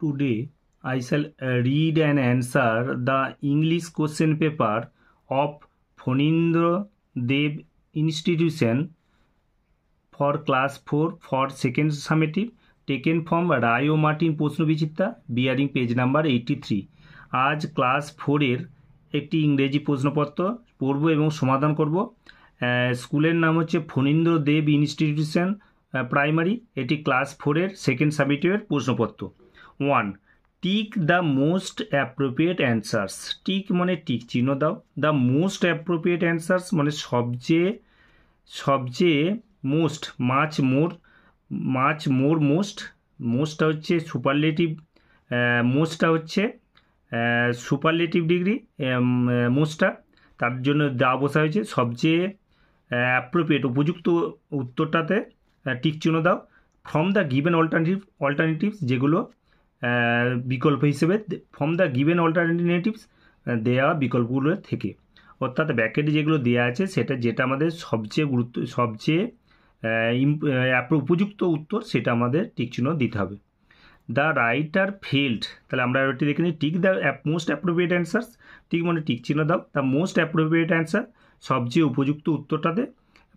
Today, I shall read and answer the English question paper of Phonindra Dev Institution for class 4 for second summative taken from Rayo Martin প্রশ্ন বিচিত্রা বিয়ারিং page number eighty three আজ class ফোরের একটি ইংরেজি প্রশ্নপত্র পড়ব এবং সমাধান করব স্কুলের নাম হচ্ছে ফণীন্দ্র দেব ইনস্টিটিউশন প্রাইমারি এটি ক্লাস ফোরের সেকেন্ড সাবমিটিভের প্রশ্নপত্র one tick the most appropriate answers tick মানে টিক চিহ্ন দাও দ্য মোস্ট অ্যাপ্রোপ্রিয়েট অ্যান্সার্স মানে সবচেয়ে সবচেয়ে মোস্ট মাছ মোর মাছ মোর মোস্ট মোস্টটা হচ্ছে সুপারলেটিভ মোস্টটা হচ্ছে সুপারলেটিভ ডিগ্রি মোস্টটা তার জন্য দা বসা হয়েছে সবচেয়ে অ্যাপ্রোপ্রিয়েট উপযুক্ত উত্তরটাতে টিক চিহ্ন দাও from the given alternative alternatives যেগুলো বিকল্প হিসেবে ফ্রম দ্য গিভেন অল্টারনেটিভস দেওয়া বিকল্পগুলো থেকে অর্থাৎ ব্যাকেটে যেগুলো দেওয়া আছে সেটা যেটা আমাদের সবচেয়ে গুরুত্ব সবচেয়ে উপযুক্ত উত্তর সেটা আমাদের টিকচিহ্ন দিতে হবে দ্য রাইটার ফেল্ড তাহলে আমরা এটি দেখে নিই tick the most appropriate answers tick মানে টিক চিহ্ন দাও দ্য মোস্ট অ্যাপ্রোপ্রিয়েট অ্যান্সার সবচেয়ে উপযুক্ত উত্তরটাতে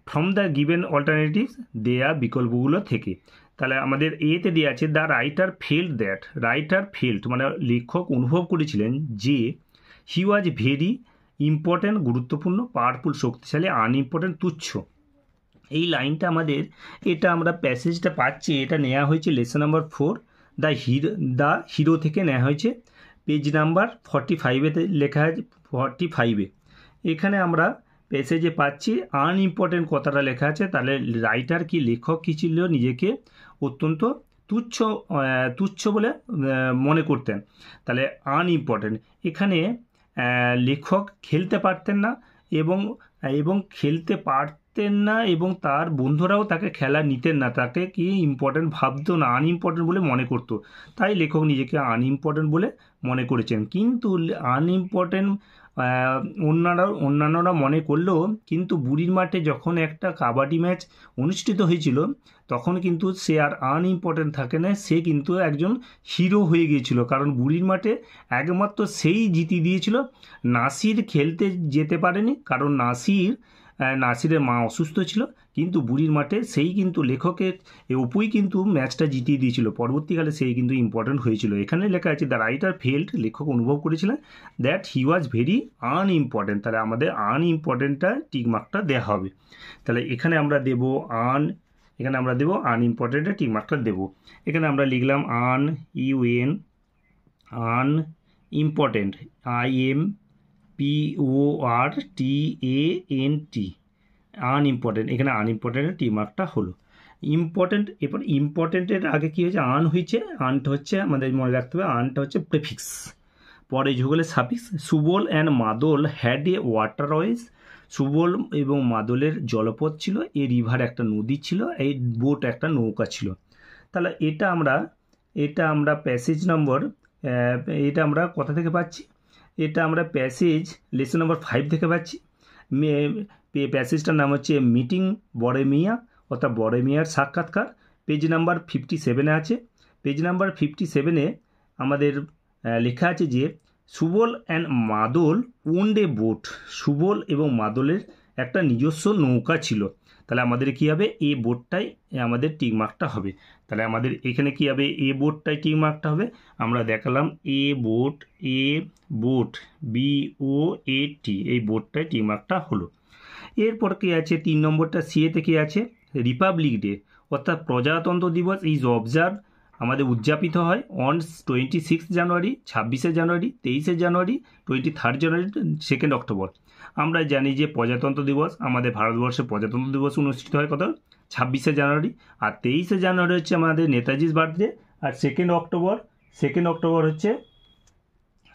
ফ্রম দ্য গিভেন অল্টারনেটিভস দেয়া বিকল্পগুলো থেকে তাহলে আমাদের এতে দেওয়া আছে the writer felt that writer felt মানে লেখক অনুভব করেছিলেন যে হি ওয়াজ ভেরি ইম্পর্ট্যান্ট গুরুত্বপূর্ণ পাওয়ারফুল শক্তিশালী আনইম্পর্ট্যান্ট তুচ্ছ এই লাইনটা আমাদের এটা আমরা প্যাসেজটা পাচ্ছি এটা নেওয়া হয়েছে lesson number four the hero the hero থেকে নেওয়া হয়েছে পেজ নাম্বার ফর্টি ফাইভেতে লেখা আছে ফর্টি ফাইভে এখানে আমরা পেসেজে পাচ্ছি আনইম্পর্টেন্ট কথাটা লেখা আছে তাহলে রাইটার কি লেখক কি ছিল নিজেকে অত্যন্ত তুচ্ছ তুচ্ছ বলে মনে করতেন তাহলে আনইম্পর্টেন্ট এখানে লেখক খেলতে পারতেন না এবং এবং খেলতে পারতেন না এবং তার বন্ধুরাও তাকে খেলা নিতেন না তাকে কি ইম্পর্টেন্ট ভাবতো না আনইম্পর্টেন্ট বলে মনে করতো তাই লেখক নিজেকে আনইম্পর্টেন্ট বলে মনে করেছেন কিন্তু আনইম্পর্টেন্ট অন্যরা অন্যান্যরা মনে করলেও কিন্তু বুড়ির মাঠে যখন একটা কাবাডি ম্যাচ অনুষ্ঠিত হয়েছিল তখন কিন্তু সে আর আনইম্পর্টেন্ট থাকে না সে কিন্তু একজন হিরো হয়ে গিয়েছিল কারণ বুড়ির মাঠে একমাত্র সেই জিতি দিয়েছিল নাসির খেলতে যেতে পারেনি কারণ নাসির নাসিরের মা অসুস্থ ছিল কিন্তু বুড়ির মাঠে সেই কিন্তু লেখকের অপুই কিন্তু ম্যাচটা জিতিয়ে দিয়েছিল পরবর্তীকালে সেই কিন্তু ইম্পর্ট্যান্ট হয়েছিল এখানে লেখা আছে দ্য রাইটার ফেল্ড লেখক অনুভব করেছিলেন that he was very unimportant তাহলে আমাদের আনইম্পর্ট্যান্টটা টিকমার্কটা দেওয়া হবে তাহলে এখানে আমরা দেব আন এখানে আমরা দেবো আনইম্পর্টেন্টটা টিকমার্কটা দেবো এখানে আমরা লিখলাম un U N un important I M P O R T A N T unimportant এখানে আনইম্পর্টেন্টের টি মার্কটা হলো ইম্পর্টেন্ট এরপর ইম্পর্টেন্টের আগে কী হয়েছে আন হয়েছে আনটা হচ্ছে আমাদের মনে রাখতে হবে আনটা হচ্ছে প্রেফিক্স পরে যুগলের suffix Subal and Madal had a water ways Subal এবং মাদলের জলপথ ছিল এ রিভার একটা নদী ছিল এই বোট একটা নৌকা ছিল তাহলে এটা আমরা এটা আমরা প্যাসেজ নম্বর এটা আমরা কোথা থেকে পাচ্ছি এটা আমরা প্যাসেজ লেসন নম্বর ফাইভ থেকে পাচ্ছি প্যাসেজটার নাম হচ্ছে মিটিং মিয়া অর্থাৎ মিয়ার সাক্ষাৎকার পেজ নাম্বার ফিফটি সেভেনে আছে পেজ নাম্বার ফিফটি সেভেনে আমাদের লেখা আছে যে Subal and Madal own the boat Subal এবং মাদলের একটা নিজস্ব নৌকা ছিল তাহলে আমাদের কি হবে এই বোটটাই আমাদের টিকমার্কটা হবে তাহলে আমাদের এখানে কি হবে এ বোর্ডটায় কি মার্কটা হবে আমরা দেখালাম a board a boat B O A T এই বোর্ডটায় টি মার্কটা হলো এরপর কি আছে তিন নম্বরটা সিএতে কি আছে রিপাবলিক ডে অর্থাৎ প্রজাতন্ত্র দিবস ইজ অবজার্ভ আমাদের উদযাপিত হয় অন টোয়েন্টি সিক্স জানুয়ারি ছাব্বিশে জানুয়ারি তেইশে জানুয়ারি twenty third January second October আমরা জানি যে প্রজাতন্ত্র দিবস আমাদের ভারতবর্ষে প্রজাতন্ত্র দিবস অনুষ্ঠিত হয় কত ছাব্বিশে জানুয়ারি আর তেইশে জানুয়ারি হচ্ছে আমাদের নেতাজির বার্থডে আর সেকেন্ড অক্টোবর সেকেন্ড অক্টোবর হচ্ছে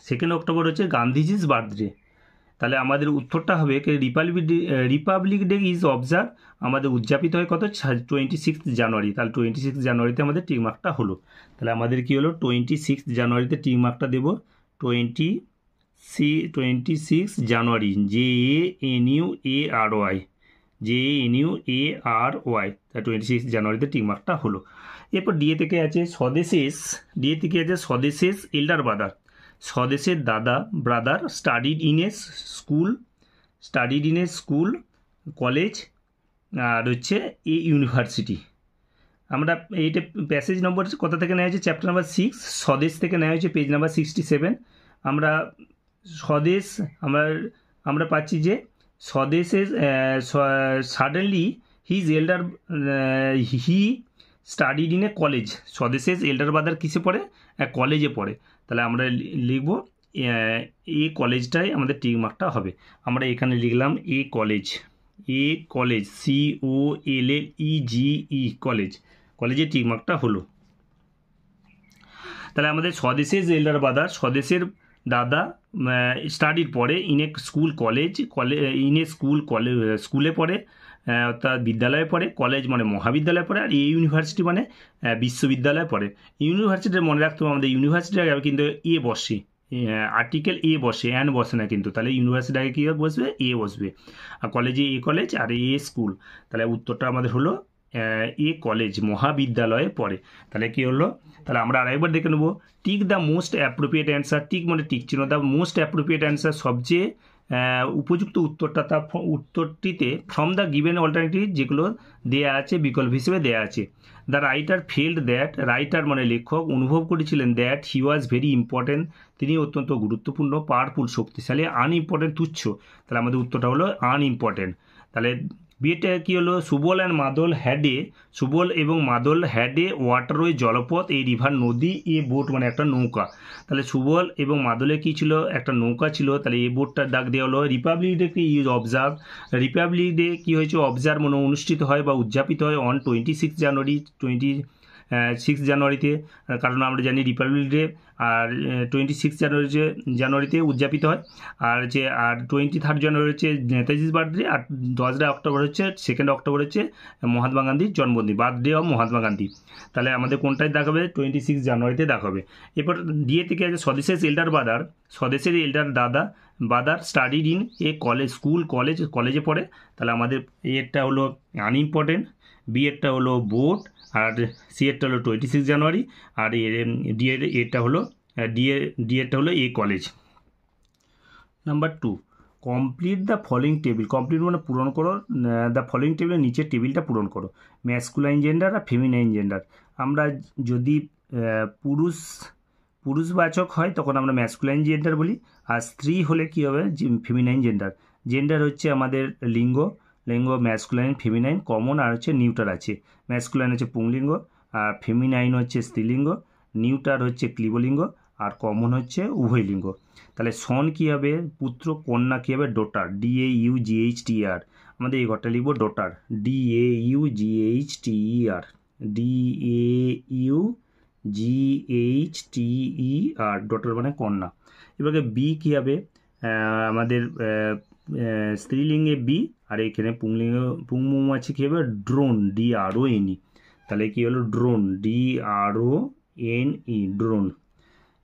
সেকেন্ড অক্টোবর হচ্ছে গান্ধীজির বার্থডে তাহলে আমাদের উত্তরটা হবে Republic Day Republic day is observe আমাদের উদযাপিত হয় কত টোয়েন্টি সিক্স জানুয়ারি তাহলে টোয়েন্টি সিক্স জানুয়ারিতে আমাদের মার্কটা হলো তাহলে আমাদের কী হলো টোয়েন্টি সিক্স জানুয়ারিতে মার্কটা দেবো টোয়েন্টি সি twenty six January J A N U A R Y J N U A R Y তা টোয়েন্টি সিক্স জানুয়ারিতে টিকমার্কটা হলো এরপর ডিএ থেকে আছে স্বদেশেস ডিএ থেকে আছে স্বদেশেস এল্ডার ব্রাদার স্বদেশের দাদা brother studied in a school studied in a school college আর হচ্ছে এ ইউনিভার্সিটি আমরা এইটা প্যাসেজ নম্বর কথা থেকে নেওয়া হয়েছে চ্যাপ্টার নাম্বার সিক্স স্বদেশ থেকে নেওয়া হয়েছে পেজ নাম্বার সিক্সটি সেভেন আমরা স্বদেশ আমরা আমরা পাচ্ছি যে স্বদেশের suddenly his elder he studied in a college a স্বদেশের এল্ডার ব্রাদার কিসে পড়ে কলেজে পড়ে তাহলে আমরা লিখব এ কলেজটাই আমাদের টিক মার্কটা হবে আমরা এখানে লিখলাম a college a college C O L L E G E college কলেজে টিক মার্কটা হলো তাহলে আমাদের স্বদেশের এল্ডার ব্রাদার স্বদেশের দাদা স্টাডির পরে ইনে স্কুল কলেজ কলেজ ইনে স্কুল কলেজ স্কুলে পড়ে অর্থাৎ বিদ্যালয়ে পড়ে কলেজ মানে মহাবিদ্যালয়ে পড়ে আর এই ইউনিভার্সিটি মানে বিশ্ববিদ্যালয়ে পড়ে ইউনিভার্সিটির মনে রাখতে হবে আমাদের ইউনিভার্সিটি আগে কিন্তু এ বসে আর্টিকেল এ বসে অ্যান বসে না কিন্তু তাহলে ইউনিভার্সিটি আগে কী বসবে এ বসবে আর কলেজে এ কলেজ আর এ স্কুল তাহলে উত্তরটা আমাদের হলো এ কলেজ মহাবিদ্যালয়ে পড়ে তাহলে কি হলো তাহলে আমরা আরেকবার দেখে নেব tick the most appropriate answer tick মানে টিক চিহ্ন দ্য মোস্ট অ্যাপ্রোপ্রিয়েট অ্যান্সার সবচেয়ে উপযুক্ত উত্তরটা তা উত্তরটিতে ফ্রম দ্য গিভেন অল্টারনেটিভ যেগুলো দেয়া আছে বিকল্প হিসেবে দেয়া আছে the writer felt that writer মানে লেখক অনুভব করেছিলেন that he was very important তিনি অত্যন্ত গুরুত্বপূর্ণ পাওয়ারফুল শক্তিশালী আনইম্পর্টেন্ট তুচ্ছ তাহলে আমাদের উত্তরটা হলো আনইম্পর্টেন্ট তাহলে বিয়েটা কী হলো সুবল অ্যান্ড মাদল হ্যাডে সুবল এবং মাদল হ্যাডে ওয়াটারওয়ে জলপথ এই রিভার নদী এ বোট মানে একটা নৌকা তাহলে সুবল এবং মাদলে কী ছিল একটা নৌকা ছিল তাহলে এ বোটটার ডাক দেওয়া হলো রিপাবলিক ডে কি ইউজ অবজার্ভ রিপাবলিক ডে কী হয়েছে অবজার্ভ মানে অনুষ্ঠিত হয় বা উদযাপিত হয় on twenty six January twenty six জানুয়ারিতে কারণ আমরা জানি রিপাবলিক ডে আর টোয়েন্টি সিক্স জানুয়ারি জানুয়ারিতে উদযাপিত হয় আর যে আর টোয়েন্টি থার্ড জানুয়ারি হচ্ছে নেতাজির বার্থডে আর দশরা অক্টোবর হচ্ছে সেকেন্ড অক্টোবর হচ্ছে মহাত্মা গান্ধীর জন্মদিন বার্থডে অফ মহাত্মা গান্ধী তাহলে আমাদের কোনটায় দেখাবে টোয়েন্টি সিক্স জানুয়ারিতে দেখাবে এরপর ডিএ থেকে আছে স্বদেশের এল্ডার বাদার স্বদেশের এল্ডার দাদা brother studied in a college school college কলেজে পড়ে তাহলে আমাদের এটা হলো আনইম্পর্টেন্ট বি এরটা হলো বোট আর সি এরটা হলো টোয়েন্টি সিক্স জানুয়ারি আর ডি এর এটা হলো ডি এ ডি এরটা হলো a college number two complete the following table complete মানে পূরণ করো দ্য ফলোইং টেবিলের নিচের টেবিলটা পূরণ করো ম্যাসকুলাইন জেন্ডার আর ফেমিনাইন জেন্ডার আমরা যদি পুরুষ পুরুষবাচক হয় তখন আমরা ম্যাসকুলাইন জেন্ডার বলি আর স্ত্রী হলে কী হবে ফেমিনাইন জেন্ডার জেন্ডার হচ্ছে আমাদের লিঙ্গ লিঙ্গ ম্যাসকুলাইন ফেমিনাইন কমন আর হচ্ছে নিউটার আছে ম্যাসকুলাইন হচ্ছে পুংলিঙ্গ আর ফেমিনাইন হচ্ছে স্ত্রীলিঙ্গ নিউটার হচ্ছে ক্লিবলিঙ্গ আর কমন হচ্ছে উভয় লিঙ্গ তাহলে সন কী হবে পুত্র কন্যা কী হবে daughter D A U G H T R আমাদের এই ঘরটা লিখব daughter D A U G H T R D A U G H T E R daughter মানে কন্যা এবারে বি কী হবে আমাদের স্ত্রীলিঙ্গে বি আর এখানে পুংলিঙ্গ পুং মৌমাছি কী হবে ড্রোন ডি আরও ও তাহলে কী হলো drone D R O N E drone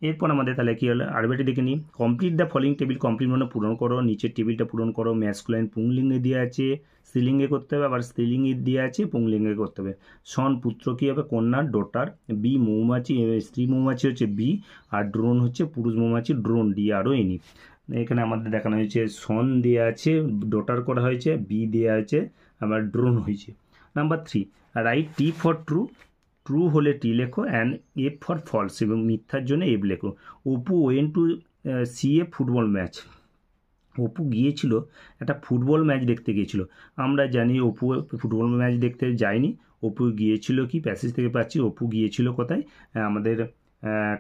এরপর আমাদের তাহলে কী হলো আরবিটি দেখে নিই complete the following table complete মানে পূরণ করো নিচের টেবিলটা পূরণ করো ম্যাসকুলাইন পুংলিঙ্গে দেওয়া আছে স্ত্রীলিঙ্গে করতে হবে আবার স্ত্রীলিঙ্গে দেওয়া আছে পুংলিঙ্গে করতে হবে সন পুত্র কী হবে কন্যা ডোটার বি মৌমাছি স্ত্রী মৌমাছি হচ্ছে বি আর ড্রোন হচ্ছে পুরুষ মৌমাছি ড্রোন ডি আরও এনি এখানে আমাদের দেখানো হয়েছে সন দেওয়া আছে ডোটার করা হয়েছে বি দেওয়া আছে আবার ড্রোন হয়েছে number three right T for true true হলে টি লেখো অ্যান্ড এফ ফর ফলস এবং মিথ্যার জন্য এফ লেখো Apu went to see a football match Apu গিয়েছিল একটা ফুটবল ম্যাচ দেখতে গিয়েছিল আমরা জানি অপু ফুটবল ম্যাচ দেখতে যায়নি অপু গিয়েছিল কি প্যাসেজ থেকে পাচ্ছি অপু গিয়েছিল কোথায় আমাদের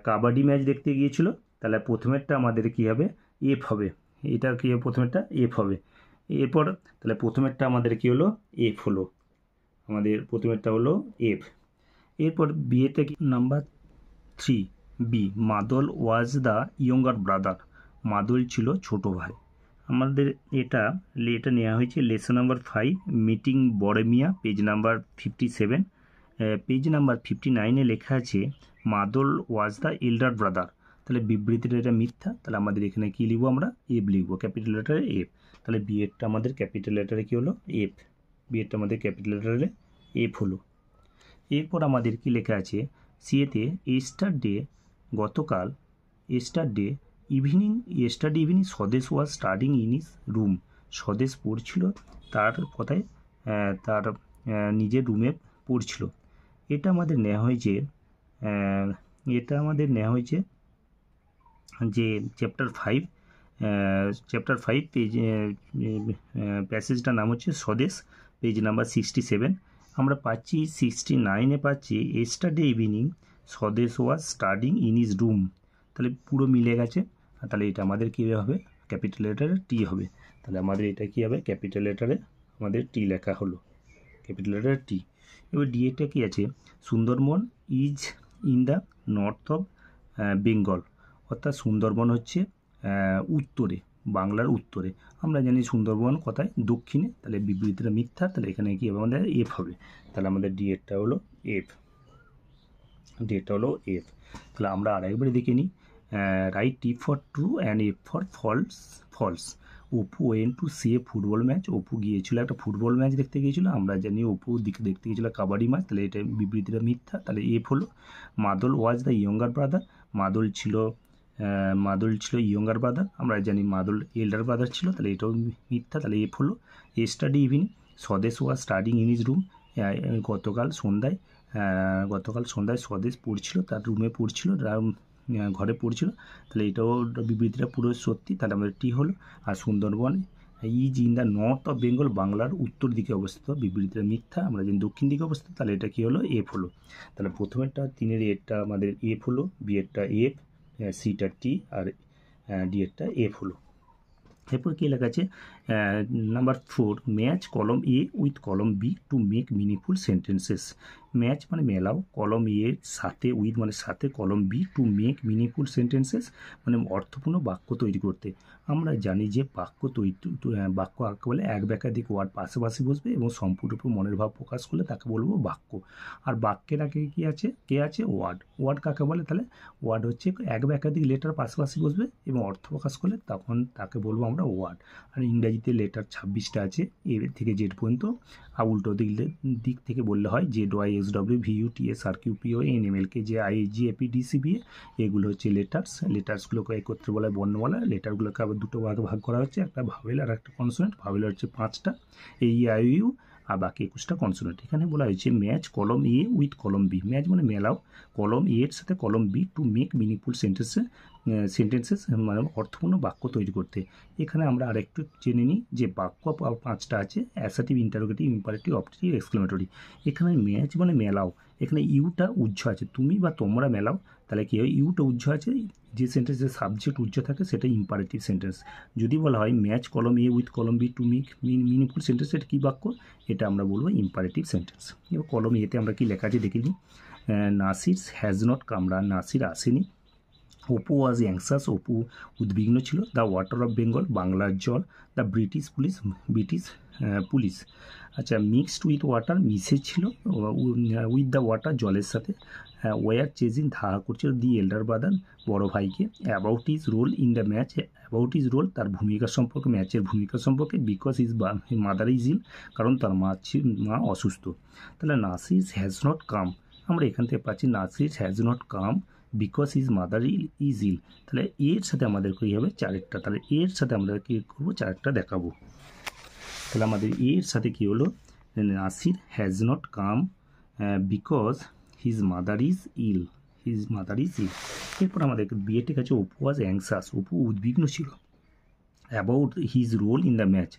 কাবাডি ম্যাচ দেখতে গিয়েছিল তাহলে প্রথমেরটা আমাদের কি হবে এফ হবে এটা কী প্রথমেরটা এফ হবে এরপর তাহলে প্রথমেরটা আমাদের কী হলো এফ হলো আমাদের প্রথমেরটা হলো এফ এরপর বিয়েতে কি নাম্বার থ্রি বি মাদল ওয়াজ দ্য ইয়ঙ্গার ব্রাদার মাদল ছিল ছোট ভাই আমাদের এটা এটা নেওয়া হয়েছে lesson number five meeting বড়মিয়া page number fifty seven page number fifty নাইনে লেখা আছে মাদল ওয়াজ দ্য এল্ডার ব্রাদার তাহলে বিবৃতিটা এটা মিথ্যা তাহলে আমাদের এখানে কী লিখবো আমরা এফ লিখবো ক্যাপিটাল লেটারে এফ তাহলে বিএডটা আমাদের ক্যাপিটাল লেটারে কী হলো এফ বিএডটা আমাদের ক্যাপিটাল লেটারে এফ হলো এরপর আমাদের কি লেখা আছে সিএতে এস্টার ডে গতকাল yesterday evening day evening Swadesh was starting in his room Swadesh পড়ছিল তার কথায় তার নিজের রুমে পড়ছিল এটা আমাদের নেওয়া হয়েছে এটা আমাদের নেওয়া হয়েছে যে chapter five chapter five page প্যাসেজটার নাম হচ্ছে স্বদেশ পেজ নাম্বার সিক্সটি সেভেন আমরা পাচ্ছি সিক্সটি নাইনে পাচ্ছি yesterday evening Swadesh was starting in his room তাহলে পুরো মিলে গেছে তাহলে এটা আমাদের কী হবে ক্যাপিটাল লেটারে টি হবে তাহলে আমাদের এটা কী হবে ক্যাপিটাল লেটারে আমাদের টি লেখা হলো ক্যাপিটাল লেটার টি এবার ডিএটা কী আছে Sundarban is in the north of Bengal অর্থাৎ সুন্দরবন হচ্ছে উত্তরে বাংলার উত্তরে আমরা জানি সুন্দরবন কথায় দক্ষিণে তাহলে বিবৃতিটা মিথ্যা তাহলে এখানে কি আমাদের এফ হবে তাহলে আমাদের ডিএডটা হলো এফ ডিএডটা হলো এফ তাহলে আমরা আরেকবার দেখে নিই right T for true and F for false false Apu went to see a football match Apu গিয়েছিল একটা ফুটবল ম্যাচ দেখতে গিয়েছিল আমরা জানি অপু দিকে দেখতে গিয়েছিল কাবাডি ম্যাচ তাহলে এটা বিবৃতিটা মিথ্যা তাহলে এফ হলো মাদল ওয়াজ দ্য ইয়ঙ্গার ব্রাদার মাদল ছিল মাদুল ছিল ইয়ঙ্গার ব্রাদার আমরা জানি মাদুল এল্ডার ব্রাদার ছিল তাহলে এটাও মিথ্যা তাহলে এফ হলো এ স্টাডি ইভিনিং স্বদেশ ওয়া স্টাডিং ইন ইজ রুম গতকাল সন্ধ্যায় গতকাল সন্ধ্যায় স্বদেশ পড়ছিল তার রুমে পড়ছিল ঘরে পড়ছিল তাহলে এটাও বিবৃতিটা পুরো সত্যি তাহলে আমাদের টি হলো আর Sundarban is in the north of Bengal বাংলার উত্তর দিকে অবস্থিত বিবৃতিটা মিথ্যা আমরা যদি দক্ষিণ দিকে অবস্থিত তাহলে এটা কী হলো এফ হলো তাহলে প্রথমেরটা তিনের এরটা আমাদের এফ হলো বিয়েরটা এফ সিটা টি আর ডি এরটা এফ হলো এরপর কী লেখা আছে number four match column A with column B to make meaningful sentences match মানে মেলাও কলম এ সাথে উইথ মানে সাথে কলম B to make meaningful sentences মানে অর্থপূর্ণ বাক্য তৈরি করতে আমরা জানি যে বাক্য তৈরি হ্যাঁ, বাক্য আঁকা বলে এক ব্যাকাধিক ওয়ার্ড পাশাপাশি বসবে এবং সম্পূর্ণরূপে মনের ভাব প্রকাশ করলে তাকে বলবো বাক্য আর বাক্যের আগে কী আছে কে আছে ওয়ার্ড ওয়ার্ড কাকে বলে তাহলে ওয়ার্ড হচ্ছে এক ব্যাকাধিক লেটার পাশাপাশি বসবে এবং অর্থ প্রকাশ করলে তখন তাকে বলবো আমরা ওয়ার্ড আর ইংরাজিতে লেটার ছাব্বিশটা আছে এ থেকে জেড পর্যন্ত আর উল্টো দিক দিক থেকে বললে হয় যে Y S W V U T S R Q P N M L K J I G A P D C B A এগুলো হচ্ছে লেটার্স লেটার্সগুলোকে একত্রে বলা হয় বর্ণমালা লেটারগুলোকে আবার দুটো ভাগে ভাগ করা হচ্ছে একটা ভাবেল আর একটা কনসোনেন্ট ভাবেল হচ্ছে পাঁচটা এই আইইউ e, আর বাকি একুশটা কনসোনেন্ট এখানে বলা হয়েছে match column A with column B match মানে মেলাও কলম এ এর সাথে কলম B to make meaningful sentence sentences মানে অর্থপূর্ণ বাক্য তৈরি করতে এখানে আমরা আরেকটু জেনে নিই যে বাক্য পাঁচটা আছে assertive interrogative imperative optative exclamatory এখানে ম্যাচ মানে মেলাও এখানে ইউটা উজ্জ্ব আছে তুমি বা তোমরা মেলাও টাকে কি হয় ইউট উজ্জ আছে যে সেন্টেন্সে সাবজেক্ট উজ্জ থাকে সেটা ইম্পারেটিভ সেন্টেন্স যদি বলা হয় match column A with column B to mean meaningful sentence সেটা কি বাক্য এটা আমরা বলবো ইম্পারেটিভ সেন্টেন্স কি কলম এতে আমরা কি লেখাটি দেখিনি Nasir's has not come Nasir আসেনি অপু ওয়াজ অ্যাংসাস অপু উদ্বিগ্ন ছিল দ্য ওয়াটার অফ বেঙ্গল বাংলার জল the British police British police আচ্ছা মিক্সড উইথ ওয়াটার মিশে ছিল উইথ দ্য ওয়াটার জলের সাথে ওয়ার চেজিং ধাহা করছিল দি এল্ডার বাদান বড় ভাইকে about his role in the match about his role তার ভূমিকা সম্পর্কে ম্যাচের ভূমিকা সম্পর্কে because his mother is ill কারণ তার মা মা অসুস্থ তাহলে নাসিস হ্যাজ নট কাম আমরা এখান থেকে পাচ্ছি Nasir has not come because his mother ill is ill তাহলে এর সাথে আমাদের কী হবে চারেরটা তাহলে এর সাথে আমরা কী করবো চারেরটা দেখাবো তাহলে আমাদের এর সাথে কী হলো Nasir has not come because his mother is ill his mother is ill এরপর আমাদের বিয়েটি কাছে অপু ওয়াজ অ্যাংসাস অপু উদ্বিগ্ন ছিল about his role in the match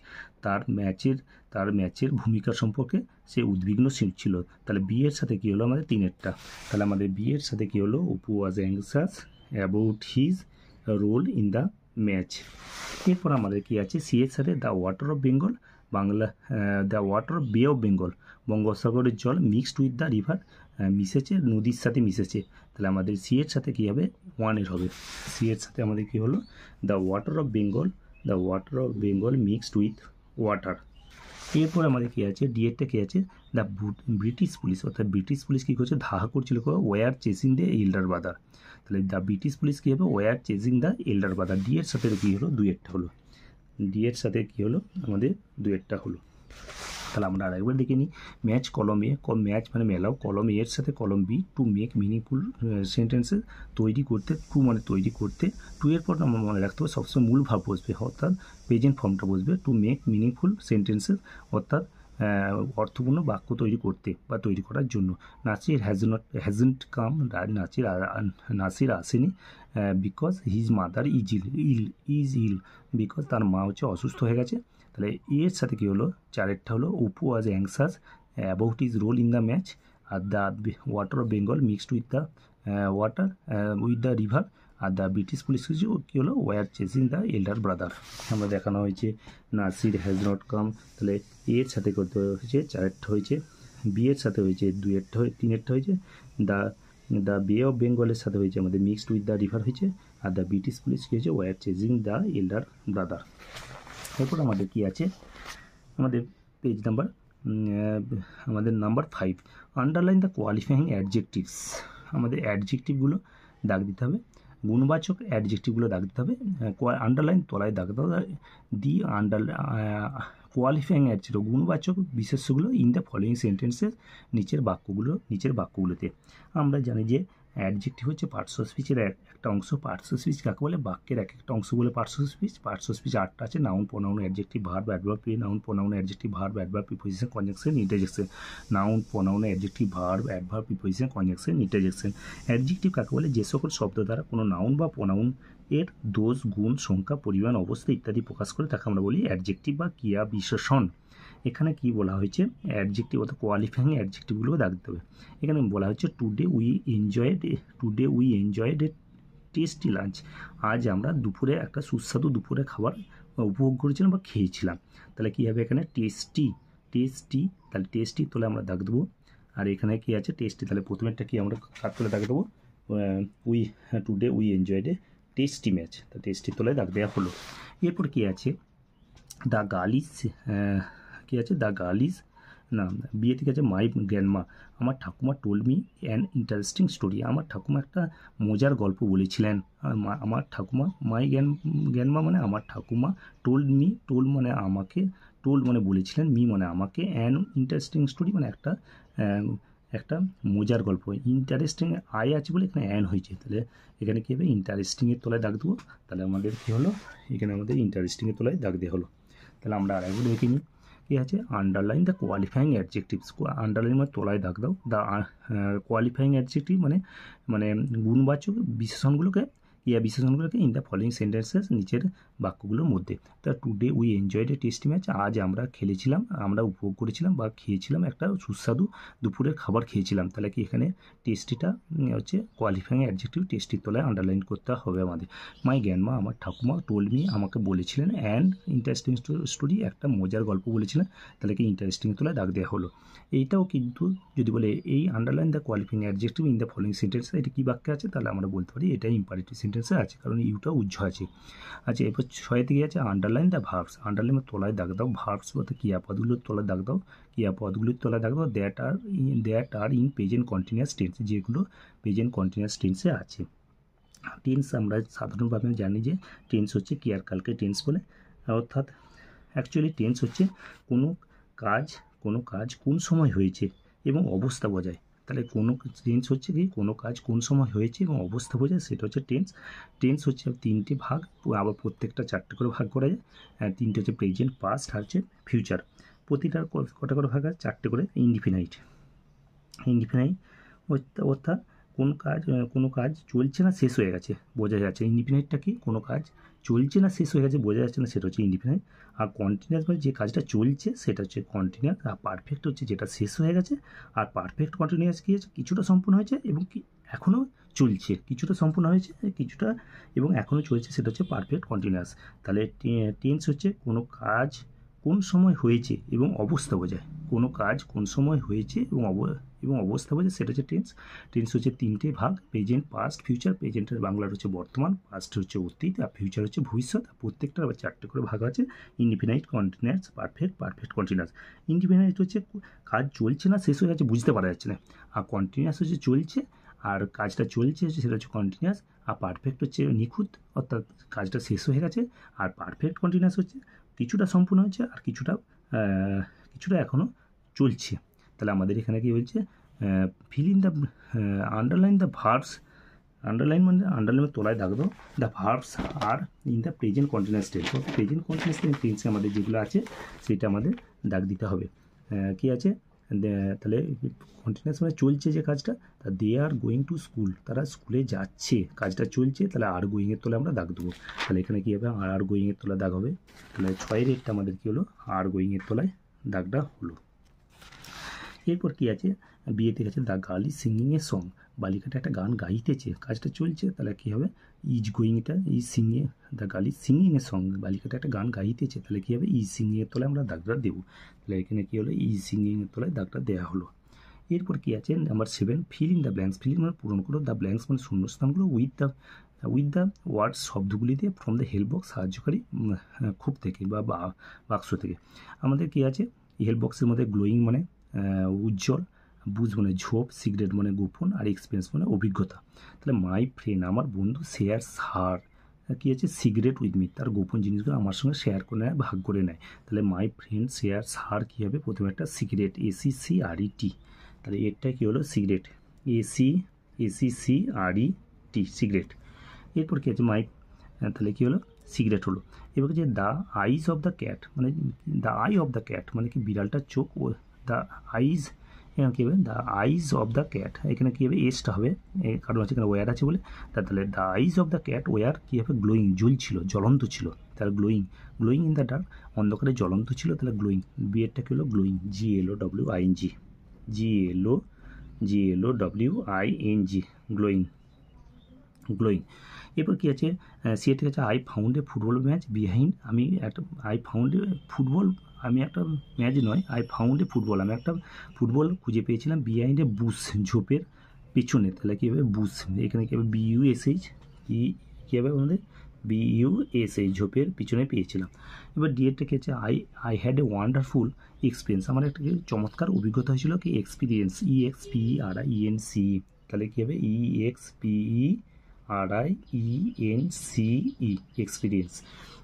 তার ম্যাচের তার ম্যাচের ভূমিকা সম্পর্কে সে উদ্বিগ্ন ছিল তাহলে বিয়ের সাথে কী হলো আমাদের তিনেরটা তাহলে আমাদের বিয়ের সাথে কী হলো Apu was anxious about his role in the match এরপর আমাদের কী আছে এর সাথে the water of Bengal Bangla the water of bay of Bengal বঙ্গোপসাগরের জল মিক্সড উইথ দ্য রিভার মিশেছে নদীর সাথে মিশেছে তাহলে আমাদের সি এর সাথে কী হবে ওয়ানের হবে সি এর সাথে আমাদের কী হলো the water of Bengal the water of Bengal mixed with water এরপর আমাদের কী আছে ডিএডটা কী আছে দ্য ব্রিটিশ পুলিশ অর্থাৎ ব্রিটিশ পুলিশ কী করছে ধাহা করছিল were chasing the elder brother তাহলে দ্য ব্রিটিশ পুলিশ কী হবে were chasing the elder brother D এর সাথে কী হলো দুয়েরটা হলো ডি এর সাথে কী হলো আমাদের দুয়েরটা হলো তাহলে আমরা আরেকবার দেখে নিই ম্যাচ কলম এ ম্যাচ মানে মেলাও কলম এর সাথে কলম B to make meaningful sentences তৈরি করতে টু মানে তৈরি করতে টু এর পর আমরা মনে রাখতে হবে সবসময় মূল ভাব বসবে অর্থাৎ প্রেজেন্ট ফর্মটা বসবে টু মেক মিনিংফুল সেন্টেন্সেস অর্থাৎ অর্থপূর্ণ বাক্য তৈরি করতে বা তৈরি করার জন্য Nasir has not hasn't come Nasir Nasir আসেনি because his mother is ill ill is ill because তার মা হচ্ছে অসুস্থ হয়ে গেছে তাহলে ই এর সাথে কী হলো চারেরটা হলো Apu was anxious about his role in the match আর the water of Bengal mixed with the water with the river আর দ্য ব্রিটিশ পুলিশ কিছু কী হলো were chasing the elder brother আমরা দেখানো হয়েছে নাসির হ্যাজ নট কাম তাহলে এর সাথে করতে হয়েছে চারেরটা হয়েছে বিয়ের সাথে হয়েছে দুয়েরটা হয়ে তিনেরটা হয়েছে দ্য দ্য বে অফ বেঙ্গলের সাথে হয়েছে আমাদের মিক্সড উইথ দ্য রিভার হয়েছে আর দ্য ব্রিটিশ পুলিশ কী হয়েছে were chasing the elder brother তারপর আমাদের কি আছে আমাদের পেজ নাম্বার আমাদের number five underline the qualifying adjectives আমাদের অ্যাডজেক্টিভগুলো দাগ দিতে হবে গুণবাচক অ্যাডজেক্টিভগুলো দাগ দিতে হবে আন্ডারলাইন তলায় দাগ দিতে হবে দি আন্ডার কোয়ালিফাইং অ্যাডজেক্টিভ গুণবাচক বিশেষগুলো ইন দ্য ফলোয়িং সেন্টেন্সেস নিচের বাক্যগুলো নিচের বাক্যগুলোতে আমরা জানি যে অ্যাডজেক্টিভ হচ্ছে পার্শ্ব স্পিচের একটা অংশ পার্শ্ব স্পিচ কাকে বলে বাক্যের এক একটা অংশ বলে পার্শ্ব স্পিচ পার্শ্ব স্পিচ আটটা আছে noun pronoun adjective verb adverb pre noun pronoun adjective verb adverb preposition conjunction interjection noun pronoun adjective verb adverb preposition conjunction interjection adjective কাকে বলে যে সকল শব্দ দ্বারা কোনো নাউন বা প্রোনাউন এর দোষ গুণ সংখ্যা পরিমাণ অবস্থা ইত্যাদি প্রকাশ করে তাকে আমরা বলি অ্যাডজেক্টিভ বা ক্রিয়া বিশেষণ এখানে কি বলা হয়েছে অ্যাডজেক্টিভ অথবা কোয়ালিফাইং অ্যাডজেক্টিভগুলো দাগ দিতে হবে এখানে বলা হচ্ছে today we enjoyed a today we enjoyed a tasty lunch আজ আমরা দুপুরে একটা সুস্বাদু দুপুরে খাবার বা উপভোগ করেছিলাম বা খেয়েছিলাম তাহলে কি হবে এখানে টেস্টি টেস্টি তাহলে টেস্টি তোলে আমরা দাগ দেব আর এখানে কি আছে টেস্টি তাহলে প্রথমেরটা কি আমরা কাট করে দাগ দেব we today we enjoyed a tasty meal তাহলে টেস্টি তোলে দাগ দেয়া হলো এরপর কি আছে দা গালিস কী আছে দ্য গার্ল ইজ না বিয়ে ঠিক আছে মাই গ্র্যান্ডমা আমার ঠাকুমা told me an interesting story আমার ঠাকুমা একটা মজার গল্প বলেছিলেন আমার ঠাকুমা মাই গ্যান গ্র্যান্ডমা মানে আমার ঠাকুমা টোল মি টোল মানে আমাকে টোল মানে বলেছিলেন মি মানে আমাকে অ্যান ইন্টারেস্টিং স্টোরি মানে একটা একটা মজার গল্প ইন্টারেস্টিং আয় আছে বলে এখানে অ্যান হয়েছে তাহলে এখানে কী হবে ইন্টারেস্টিংয়ের তলায় দাগ দেবো তাহলে আমাদের কী হলো এখানে আমাদের ইন্টারেস্টিংয়ের তলায় দাগ দেওয়া হলো তাহলে আমরা আর একবার দেখে নিই কি আছে underline the qualifying adjectives underline মানে তোলায় দাগ দাও দ্য কোয়ালিফাইং অ্যাডজেক্টিভ মানে মানে গুণবাচক বিশেষণগুলোকে ইয়া বিশেষণগুলোকে ইন দ্য ফলোয়িং সেন্টেন্সেস নিচের বাক্যগুলোর মধ্যে the today we enjoyed a tasty match আজ আমরা খেলেছিলাম আমরা উপভোগ করেছিলাম বা খেয়েছিলাম একটা সুস্বাদু দুপুরের খাবার খেয়েছিলাম তাহলে কি এখানে টেস্টিটা হচ্ছে কোয়ালিফাইং অ্যাডজেক্টিভ টেস্টির তলায় আন্ডারলাইন করতে হবে আমাদের মাই গ্র্যান্ডমা আমার ঠাকুমা টোলমি আমাকে বলেছিলেন অ্যান্ড ইন্টারেস্টিং স্টোরি একটা মজার গল্প বলেছিলেন তাহলে কি ইন্টারেস্টিং তলায় দাগ দেওয়া হলো এইটাও কিন্তু যদি বলে এই underline the qualifying adjective in the following sentence এটা কী বাক্যে আছে তাহলে আমরা বলতে পারি এটা ইম্পারেটিভ সেন্টেন্সে আছে কারণ ইউটা উজ্জ্ব আছে আচ্ছা এরপর ছয় থেকে আছে আন্ডারলাইন দ্য ভার্বস আন্ডারলাইন তলায় দাগ দাও ভার্বস অর্থাৎ ক্রিয়াপদগুলোর তলায় দাগ দাও ক্রিয়াপদগুলোর তলায় দাগ দাও that are in that are in present continuous tense যেগুলো প্রেজেন্ট কন্টিনিউয়াস টেন্সে আছে টেন্স আমরা সাধারণভাবে জানি যে টেন্স হচ্ছে কেয়ার কালকে টেন্স বলে অর্থাৎ অ্যাকচুয়ালি টেন্স হচ্ছে কোনো কাজ কোনো কাজ কোন সময় হয়েছে এবং অবস্থা বজায় তাহলে কোনো টেন্স হচ্ছে কি কোনো কাজ কোন সময় হয়েছে এবং অবস্থা বোঝায় সেটা হচ্ছে টেন্স টেন্স হচ্ছে তিনটি ভাগ আবার প্রত্যেকটা চারটে করে ভাগ করা যায় তিনটে হচ্ছে প্রেজেন্ট পাস্ট আর হচ্ছে ফিউচার প্রতিটার কটা করে ভাগ আছে চারটে করে ইনডিফিনাইট ইনডিফিনাইট অর্থাৎ কোন কাজ কোনো কাজ চলছে না শেষ হয়ে গেছে বোঝা যাচ্ছে ইনডিফিনাইটটা কি কোনো কাজ চলছে না শেষ হয়ে গেছে বোঝা যাচ্ছে না সেটা হচ্ছে ইনডিফিনাইট আর কন্টিনিউস মানে যে কাজটা চলছে সেটা হচ্ছে কন্টিনিউয়াস আর পারফেক্ট হচ্ছে যেটা শেষ হয়ে গেছে আর পারফেক্ট কন্টিনিউস কি হচ্ছে কিছুটা সম্পূর্ণ হয়েছে এবং কি এখনও চলছে কিছুটা সম্পূর্ণ হয়েছে কিছুটা এবং এখনও চলছে সেটা হচ্ছে পারফেক্ট কন্টিনিউস তাহলে টেন্স হচ্ছে কোনো কাজ কোন সময় হয়েছে এবং অবস্থা বোঝায় কোনো কাজ কোন সময় হয়েছে এবং অব এবং অবস্থা বলছে সেটা হচ্ছে টেন্স টেন্স হচ্ছে তিনটে ভাগ প্রেজেন্ট পাস্ট ফিউচার প্রেজেন্টের বাংলার হচ্ছে বর্তমান পাস্ট হচ্ছে অতীত আর ফিউচার হচ্ছে ভবিষ্যৎ আর প্রত্যেকটা আবার চারটে করে ভাগ আছে indefinite continuous perfect perfect continuous indefinite হচ্ছে কাজ চলছে না শেষ হয়ে যাচ্ছে বুঝতে পারা যাচ্ছে না আর কন্টিনিউয়াস হচ্ছে চলছে আর কাজটা চলছে সেটা হচ্ছে কন্টিনিউয়াস আর পারফেক্ট হচ্ছে নিখুঁত অর্থাৎ কাজটা শেষ হয়ে গেছে আর পারফেক্ট কন্টিনিউয়াস হচ্ছে কিছুটা সম্পূর্ণ হয়েছে আর কিছুটা কিছুটা এখনও চলছে তাহলে আমাদের এখানে কি হয়েছে fill in the underline the verbs underline মানে আন্ডারলাইনের তোলায় দাগ the verbs are in the present continuous tense present continuous tense আমাদের যেগুলো আছে সেটা আমাদের দাগ দিতে হবে কি আছে তাহলে কন্টিনিউস মানে চলছে যে কাজটা তা they are going to school তারা স্কুলে যাচ্ছে কাজটা চলছে তাহলে আর গোয়িংয়ের তোলা আমরা দাগ দেবো তাহলে এখানে কী হবে আর আর গোয়িংয়ের তোলা দাগ হবে তাহলে ছয়ের রেটটা আমাদের কী হলো আর গোয়িংয়ের তোলায় দাগটা হলো এরপর কী আছে বিয়েতে গেছে the girl is singing a song বালিকাটা একটা গান গাইতেছে কাজটা চলছে তাহলে কী হবে ইজ গোয়িংটা ইজ সিঙ্গে the girl is singing a song বালিকাটা একটা গান গাইতেছে তাহলে কী হবে ইজ সিং এর তলায় আমরা দাগটা দেবো তাহলে এখানে কী হলো ইজ সিঙ্গিং এর তলায় দাগটা দেওয়া হলো এরপর কী আছে number seven fill in the blanks filling মানে পূরণ করো দ্য ব্ল্যাঙ্কস মানে শূন্যস্থানগুলো with the with the word শব্দগুলি দিয়ে ফ্রম দ্য হেল্প বক্স সাহায্যকারী হ্যাঁ, খুব থেকে বা বাক্স থেকে আমাদের কী আছে হেল্প বক্সের মধ্যে গ্লোয়িং মানে উজ্জ্বল বুজ মানে ঝোপ সিগারেট মানে গোপন আর এক্সপিরিয়েন্স মানে অভিজ্ঞতা তাহলে মাই ফ্রেন্ড আমার বন্ধু শেয়ার সার কী আছে সিগারেট উইথ মি তার গোপন জিনিসগুলো আমার সঙ্গে শেয়ার করে নেয় ভাগ করে নেয় তাহলে মাই ফ্রেন্ড শেয়ার সার কী হবে প্রথমে একটা cigarette S C C R E T তাহলে এরটা কী হলো cigarette S C S C C R E T cigarette এরপর কী আছে মাই তাহলে কী হলো সিগারেট হলো এবার যে the eyes of the cat মানে the eye of the cat মানে কি বিড়ালটার চোখ দ্য আইজ এখানে কী হবে the eyes of the cat এখানে কী হবে এসটা হবে কারণ হচ্ছে এখানে ওয়ার আছে বলে তাহলে the eyes of the cat were কী হবে গ্লোয়িং জুল ছিল জ্বলন্ত ছিল তার glowing glowing in the dark অন্ধকারে জ্বলন্ত ছিল তাহলে গ্লোয়িং বিয়েরটা কী হলো glowing G L O W I N G G L O G L O W I N G glowing glowing এরপর কী আছে সিএটি আছে I found a football match behind আমি একটা আই ফাউন্ডে ফুটবল আমি একটা ম্যাচ নয় আই ফাউন্ডে ফুটবল আমি একটা ফুটবল খুঁজে পেয়েছিলাম বিহাইন্ড এ বুস ঝোপের পিছনে তাহলে কী হবে বুস এখানে কী হবে বিইউএসএইচ ই কী হবে আমাদের বিইউএসএইচ ঝোপের পিছনে পেয়েছিলাম এবার ডিএডটা কী হচ্ছে I I had a wonderful experience আমার একটা চমৎকার অভিজ্ঞতা হয়েছিল কি experience E X P R I N C তাহলে কী হবে E X P E R I E N C E experience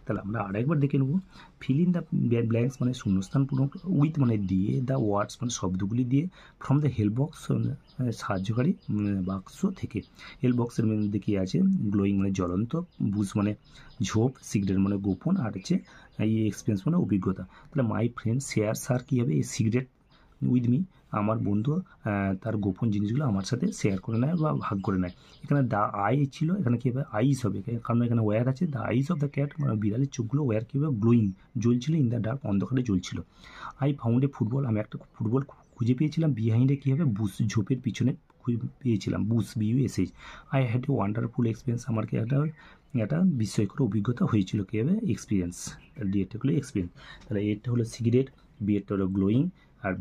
তাহলে আমরা আর একবার দেখে নেব ফিল ইন দ্য ব্ল্যাঙ্কস মানে শূন্যস্থান পূরণ উইথ মানে দিয়ে দ্য ওয়ার্ডস মানে শব্দগুলি দিয়ে ফ্রম দ্য হেল্প বক্স সাহায্যকারী বাক্স থেকে হেল্প বক্সের মধ্যে কী আছে গ্লোয়িং মানে জ্বলন্ত বুস মানে ঝোপ সিগারেট মানে গোপন আর হচ্ছে এই এক্সপিরিয়েন্স মানে অভিজ্ঞতা তাহলে মাই ফ্রেন্ড শেয়ার সার কী হবে এই সিগারেট উইথ মি আমার বন্ধু তার গোপন জিনিসগুলো আমার সাথে শেয়ার করে নেয় বা ভাগ করে নেয় এখানে দ্য আই ছিল এখানে কী হবে আইস হবে কারণ এখানে ওয়্যার আছে the eyes of the cat মানে বিড়ালের চোখগুলো ওয়্যার কী হবে গ্লোয়িং জ্বলছিল ইন দ্য ডার্ক অন্ধকারে জ্বলছিল আই ফাউন্ড এ ফুটবল আমি একটা ফুটবল খুঁজে পেয়েছিলাম বিহাইন্ডে কী হবে বুস ঝোপের পিছনে খুঁজে পেয়েছিলাম bush H I had a wonderful experience আমার কি একটা একটা বিস্ময়কর অভিজ্ঞতা হয়েছিল কী হবে এক্সপিরিয়েন্স ডিএটা হলো এক্সপিরিয়েন্স তাহলে এটা হলো সিগারেট বিএডটা হলো গ্লোয়িং আর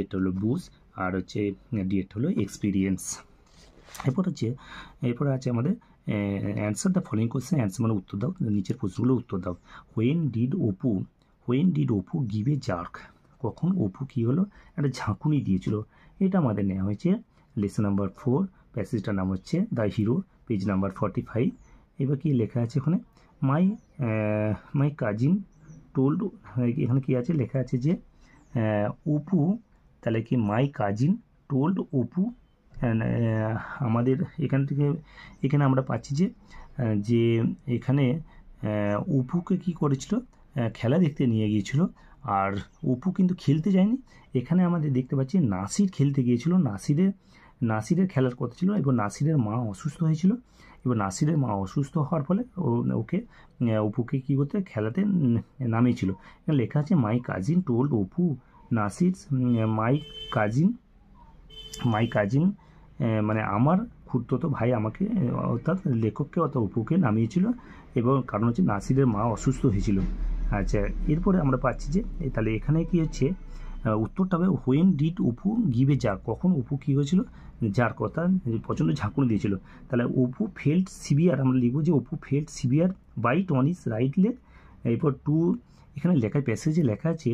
এরটা হলো বুজ আর হচ্ছে ডি হলো এক্সপিরিয়েন্স এরপর হচ্ছে এরপর আছে আমাদের answer the following question answer মানে উত্তর দাও নিচের প্রশ্নগুলো উত্তর দাও when did Apu when did Apu give a jerk কখন ওপু কী হলো একটা ঝাঁকুনি দিয়েছিল এটা আমাদের নেওয়া হয়েছে লেসন নাম্বার ফোর প্যাসেজটার নাম হচ্ছে the hero page number forty five এবার কি লেখা আছে ওখানে মাই মাই কাজিন টোল্ড এখানে কী আছে লেখা আছে যে অপু তাহলে কি মাই কাজিন টোল্ড অপু আমাদের এখান থেকে এখানে আমরা পাচ্ছি যে যে এখানে অপুকে কি করেছিল খেলা দেখতে নিয়ে গিয়েছিল আর অপু কিন্তু খেলতে যায়নি এখানে আমাদের দেখতে পাচ্ছি নাসির খেলতে গিয়েছিল নাসিরের নাসিরের খেলার কথা ছিল এবং নাসিরের মা অসুস্থ হয়েছিল এবার নাসিরের মা অসুস্থ হওয়ার ফলে ওকে অপুকে কী করতে খেলাতে নামিয়েছিল লেখা আছে my cousin told Apu Nasir my cousin my cousin মানে আমার তো ভাই আমাকে অর্থাৎ লেখককে অর্থাৎ অপুকে নামিয়েছিল এবং কারণ হচ্ছে নাসিরের মা অসুস্থ হয়েছিল আচ্ছা এরপরে আমরা পাচ্ছি যে তাহলে এখানে কী হচ্ছে উত্তরটা হবে হোয়েন ডিট উপু গিভে জার কখন অপু কী হয়েছিল যার কথা প্রচণ্ড ঝাঁকুনি দিয়েছিল তাহলে অপু ফেল্ট সিভিয়ার আমরা লিখব যে Apu felt severe bite on his right leg এরপর টু এখানে লেখা প্যাসেজে লেখা আছে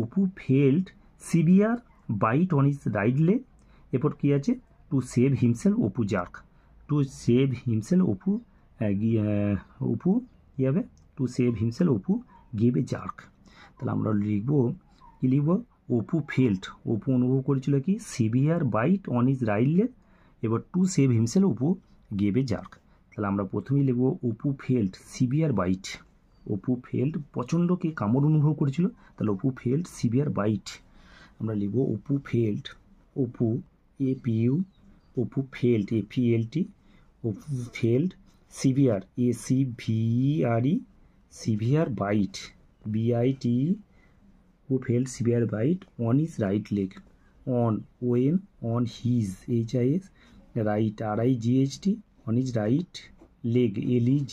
Apu felt severe bite on his right leg এরপর কী আছে to save himself Apu jerk to save himself Apu Apu কী হবে to save himself Apu give a jerk তাহলে আমরা লিখবো কী লিখবো অপু ফেল্ট অপু অনুভব করেছিল কি severe bite on his right এবার to save himself Apu gave jerk তাহলে আমরা প্রথমেই লিখব Apu felt severe bite Apu felt প্রচণ্ডকে কামড় অনুভব করেছিল তাহলে অপু ফেল্ট সিভিয়ার বাইট আমরা লিখব Apu felt Apu A P U Apu felt A P L T Apu felt severe A C V R E severe bite B I T who felt severe bite on his right leg. On on on his h i s right r i g h t on his right leg l e g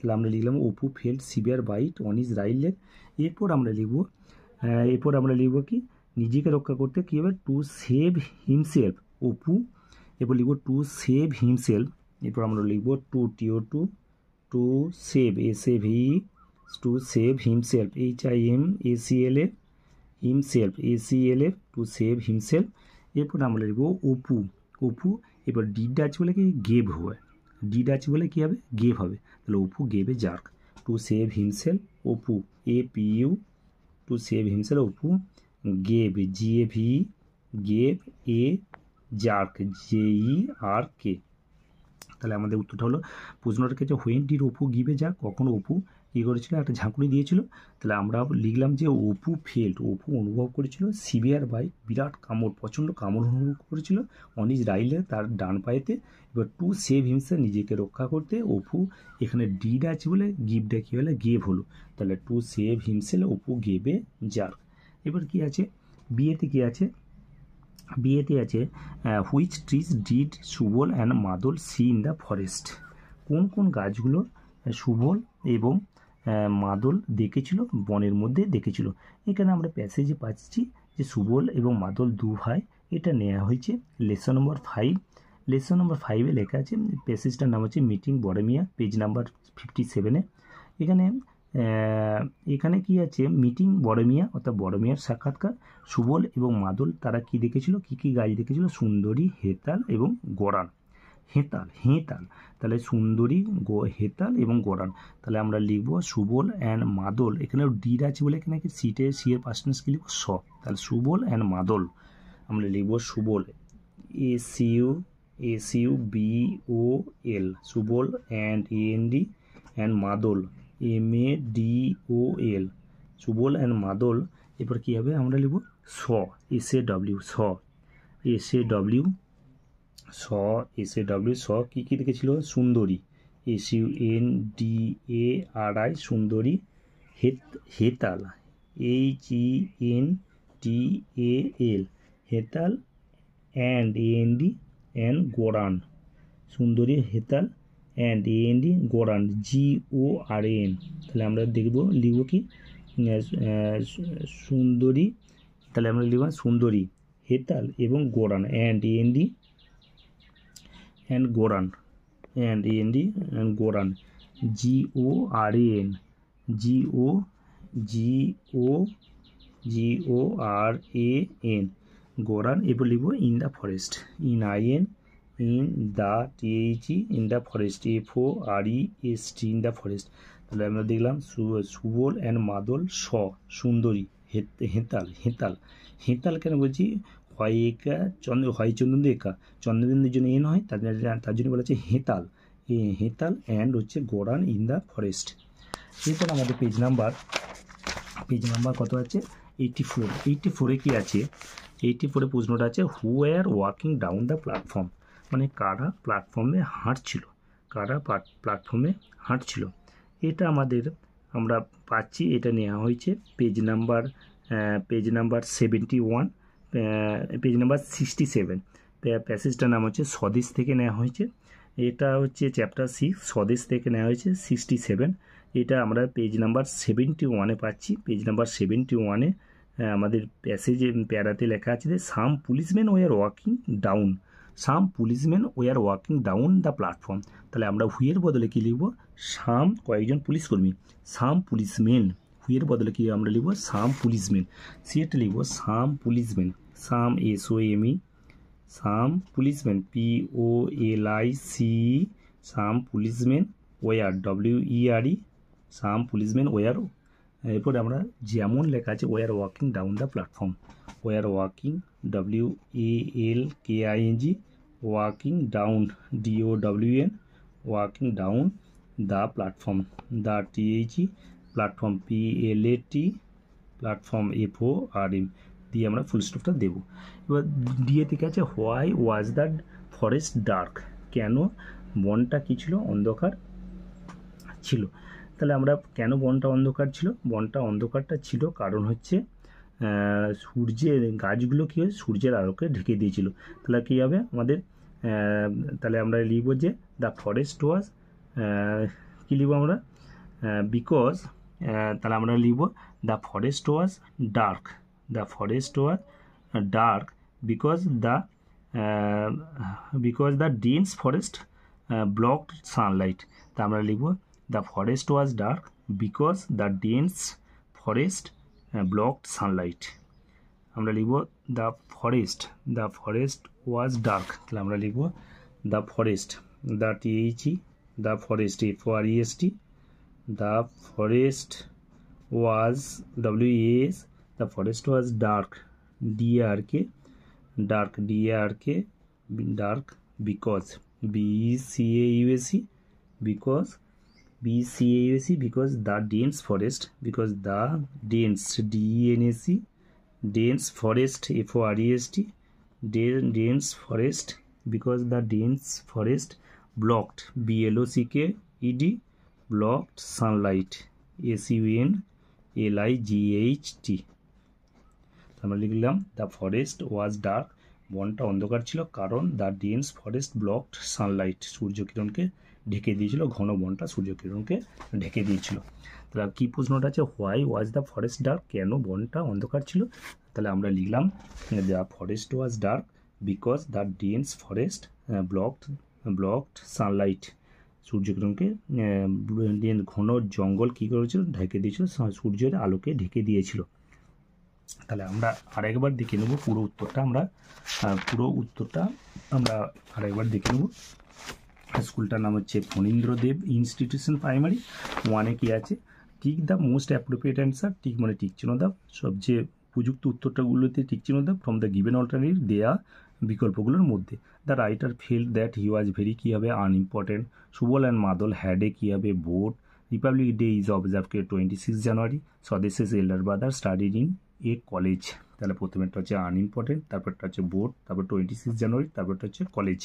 তাহলে আমরা লিখলাম Apu felt severe bite on his right leg এরপর আমরা লিখব এরপর আমরা লিখব কি নিজেকে রক্ষা করতে কী হবে টু সেভ হিমসেলফ অপু এরপর লিখব টু সেভ হিমসেলফ এরপর আমরা লিখব to T O to to save S A V to save himself H I M A C L F himself A C L F to save himself এরপর আমরা লিখব অপু অপু এবার did আছে বলে কি গেভ হবে ডিড আছে বলে কী হবে গেভ হবে তাহলে Apu gave jerk to save himself Apu A P U to save himself Apu gave G A V gave a jerk J E R K তাহলে আমাদের উত্তরটা হলো প্রশ্নটাকে যে হোয়েন ডির অপু গিভে যাক কখন অপু কী করেছিল একটা ঝাঁকুনি দিয়েছিল তাহলে আমরা লিখলাম যে অপু ফেল্ড অপু অনুভব করেছিল সিভিয়ার বাই বিরাট কামড় প্রচণ্ড কামড় অনুভব করেছিল অনিজ রাইলে তার ডান পায়েতে এবার টু সেভ হিমসেল নিজেকে রক্ষা করতে অপু এখানে ডিড আছে বলে গিভটা কী হলে গেভ হলো তাহলে টু সেভ হিমসেল অপু গেবে যার এবার কি আছে বিয়েতে কি আছে বিয়েতে আছে which trees did Subal and Madal see in the forest কোন কোন গাছগুলো সুবল এবং মাদল দেখেছিল বনের মধ্যে দেখেছিল এখানে আমরা প্যাসেজে পাচ্ছি যে সুবল এবং মাদল দু ভাই এটা নেওয়া হয়েছে lesson number five lesson number ফাইভে লেখা আছে প্যাসেজটার নাম হচ্ছে মিটিং বড়মিয়া পেজ নাম্বার ফিফটি সেভেনে এখানে এখানে কি আছে মিটিং বড়মিয়া অর্থাৎ বড়মিয়ার সাক্ষাৎকার সুবল এবং মাদল তারা কি দেখেছিল কি কি গাছ দেখেছিল সুন্দরী হেতাল এবং গড়ান হেতাল হেতাল তাহলে সুন্দরী হেতাল এবং গোরান তাহলে আমরা লিখবো সুবল অ্যান্ড মাদল এখানে ডির আছে বলে এখানে কি সিটে সি এর কি লিখবো স তাহলে সুবল অ্যান্ড মাদল আমরা লিখবো Subal A U A U B O L Subal and N D and Madal M A D O L Subal and Madal এরপর কী হবে আমরা লিখব saw S A W saw S A W saw S A W saw কী কী দেখেছিল Sundari S U N D A R I Sundari হেত Hetal H E N T A L Hetal and N D and গোরান সুন্দরী Hetal and N D Goran G O R N তাহলে আমরা দেখব লিখব কি সুন্দরী তাহলে আমরা লিখব সুন্দরী হেতাল এবং Goran and N D and Goran and N D and Goran G O R N G O G O G O R A N Goran এরপর লিখব in the forest in I N in the T H E in the forest F O R E S T in the forest তাহলে আমরা দেখলাম Subal and মাদল স সুন্দরী হেতাল হেতাল হেতাল কেন বলছি হয়েকা চন্দ্র হয় চন্দ্রদেকা চন্দ্রদিনের জন্য এন হয় তাদের তার জন্য বলা হচ্ছে হেতাল হেতাল অ্যান্ড হচ্ছে গোড়ান ইন দ্য ফরেস্ট এরপর আমাদের পেজ নাম্বার পেজ নাম্বার কত আছে এইটি ফোর এইটি ফোরে কী আছে এইটি ফোরে প্রশ্নটা আছে who are walking down the platform মানে কারা প্ল্যাটফর্মে হাঁটছিল কারা প্ল্যাটফর্মে হাঁটছিল এটা আমাদের আমরা পাচ্ছি এটা নেওয়া হয়েছে page number page number seventy one page number sixty seven প্যাসেজটার নাম হচ্ছে স্বদেশ থেকে নেওয়া হয়েছে এটা হচ্ছে চ্যাপ্টার সিক্স স্বদেশ থেকে নেওয়া হয়েছে সিক্সটি সেভেন এটা আমরা পেজ নাম্বার সেভেন্টি ওয়ানে পাচ্ছি পেজ নাম্বার সেভেন্টি ওয়ানে আমাদের প্যাসেজে প্যারাতে লেখা আছে যে some policeman were walking down some policeman were walking down the platform তাহলে আমরা হুইয়ের বদলে কী লিখব সাম কয়েকজন পুলিশকর্মী সাম পুলিশম্যান এর বদলে কী আমরা লিখব সাম পুলিশম্যান সিএটা লিখব some policeman some S O M E some policeman P O L I C some policeman were W E R E some policeman were এরপরে আমরা যেমন লেখা আছে were walking down the platform were walking W A L K I N G walking down D O W N walking down the platform the T H E platform P L A T platform F O R M দিয়ে আমরা ফুল স্টপটা দেবো এবার দিয়ে থেকে আছে why was the forest dark কেন বনটা কী ছিল অন্ধকার ছিল তাহলে আমরা কেন বনটা অন্ধকার ছিল বনটা অন্ধকারটা ছিল কারণ হচ্ছে সূর্যের গাছগুলো কী হয়েছে সূর্যের আলোকে ঢেকে দিয়েছিল তাহলে কী হবে আমাদের তাহলে আমরা লিখব যে দ্য ফরেস্ট ওয়াজ কী লিখব আমরা বিকজ তাহলে আমরা লিখব the forest was dark the forest was dark because the because the dense forest blocked sunlight তা আমরা লিখব the forest was dark because the dense forest blocked sunlight আমরা লিখব the forest the forest was dark তাহলে আমরা লিখব the forest the T H E the forest F R E S T the forest was w is the forest was dark d r k dark d r k dark because b c a u s e because b c a u s e because the dense forest because the dense d n a c dense forest f o r e s t dense forest because the dense forest blocked b l o c k e d blocked sunlight s u n l i g h t আমরা মানে লিখলাম the forest was dark বনটা অন্ধকার ছিল কারণ the dense forest blocked sunlight সূর্যকিরণকে ঢেকে দিয়েছিল ঘন বনটা সূর্যকিরণকে ঢেকে দিয়েছিল তাহলে কী প্রশ্নটা আছে why was the forest dark কেন বনটা অন্ধকার ছিল তাহলে আমরা লিখলাম the forest was dark because the dense forest blocked blocked sunlight সূর্যগ্রহণকে ঘন জঙ্গল কী করেছিল ঢেকে দিয়েছিল সূর্যের আলোকে ঢেকে দিয়েছিল তাহলে আমরা আরেকবার দেখে নেব পুরো উত্তরটা আমরা পুরো উত্তরটা আমরা আরেকবার দেখে নেব স্কুলটার নাম হচ্ছে ফণীন্দ্রদেব ইনস্টিটিউশন প্রাইমারি ওয়ানে কি আছে tick the most appropriate answer tick মানে টিক চিহ্ন সবচেয়ে উপযুক্ত উত্তরটাগুলোতে টিক চিহ্ন ফ্রম দ্য গিভেন অল্টারনেটিভ দেয়া বিকল্পগুলোর মধ্যে the writer feel that he was very কী হবে আনইম্পর্টেন্ট সুবল অ্যান্ড মাদল হ্যাডে কী হবে ভোট রিপাবলিক ডে ইজ অবজার্ভ কে twenty six January Swadesh's elder brother studied in a college তাহলে প্রথমেরটা হচ্ছে আনইম্পর্টেন্ট তারপরটা হচ্ছে বোর্ড তারপর টোয়েন্টি সিক্স জানুয়ারি তারপরটা হচ্ছে কলেজ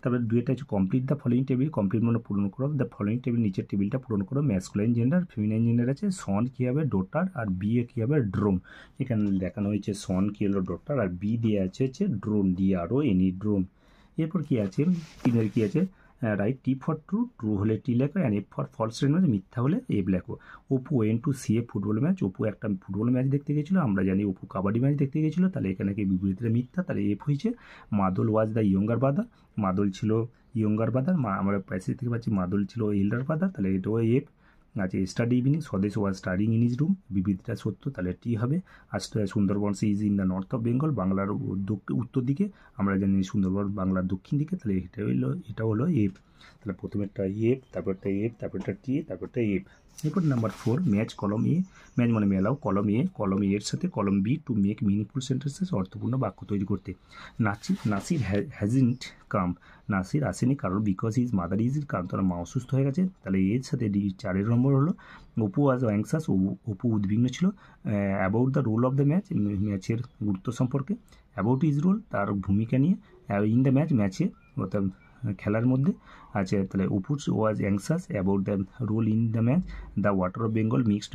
তারপরে দুইটা হচ্ছে complete the following table complete মানে পূরণ করো দ্য ফলোয়িং টেবিল নিচের টেবিলটা পূরণ করো ম্যাসকুলাইন জেন্ডার ফিমিনাইন জেন্ডার আছে সন কী হবে ডোটার আর বিয়ে কী হবে ড্রোন এখানে দেখানো হয়েছে সন কী হলো ডোটার আর বি দিয়ে আছে হচ্ছে drone D R O N E drone এরপর কী আছে তিনের কী আছে write T for true true হলে টি লেখো and F for false statement মিথ্যা হলে এফ লেখো Apu went to see a football match Apu একটা ফুটবল ম্যাচ দেখতে গেছিলো আমরা জানি ওপো কাবাডি ম্যাচ দেখতে গেছিলো তাহলে এখানে কি বিবৃতিটা মিথ্যা তাহলে এফ হয়েছে মাদল ওয়াজ দ্য ইয়ঙ্গার বাদার মাদল ছিল ইয়ঙ্গার বাদার আমরা প্যাসেজ থেকে পাচ্ছি মাদল ছিল এল্ডার বাদার তাহলে এটাও এফ আছে study evening Swadesh was studying in his room বিবৃতিটা সত্য তাহলে টি হবে আজ Sundarban is in the north of Bengal বাংলার উত্তর দিকে আমরা জানি সুন্দরবন বাংলার দক্ষিণ দিকে তাহলে এটা হলো এটা হলো এফ তাহলে প্রথমেরটা এফ তারপরটা এফ তারপরটা টি তারপরটা এফ এরপর নাম্বার ফোর ম্যাচ কলম এ ম্যাচ মানে মেলাও কলম এ কলম এর সাথে কলম B to make meaningful sentences অর্থপূর্ণ বাক্য তৈরি করতে নাসির নাসির হ্যাজিন্ট কাম নাসির আসেনি কারণ বিকজ ইজ মাদার ইজ কারণ তারা মা অসুস্থ হয়ে গেছে তাহলে এর সাথে ডি চারের নম্বর হলো অপু আজ অ্যাংসাস অপু উদ্বিগ্ন ছিল about the role of the match ম্যাচের গুরুত্ব সম্পর্কে অ্যাবাউট ইজ রোল তার ভূমিকা নিয়ে ইন দ্য ম্যাচ ম্যাচে অর্থাৎ খেলার মধ্যে আছে তাহলে Apu's was anxious about the rule in the match the water of Bengal mixed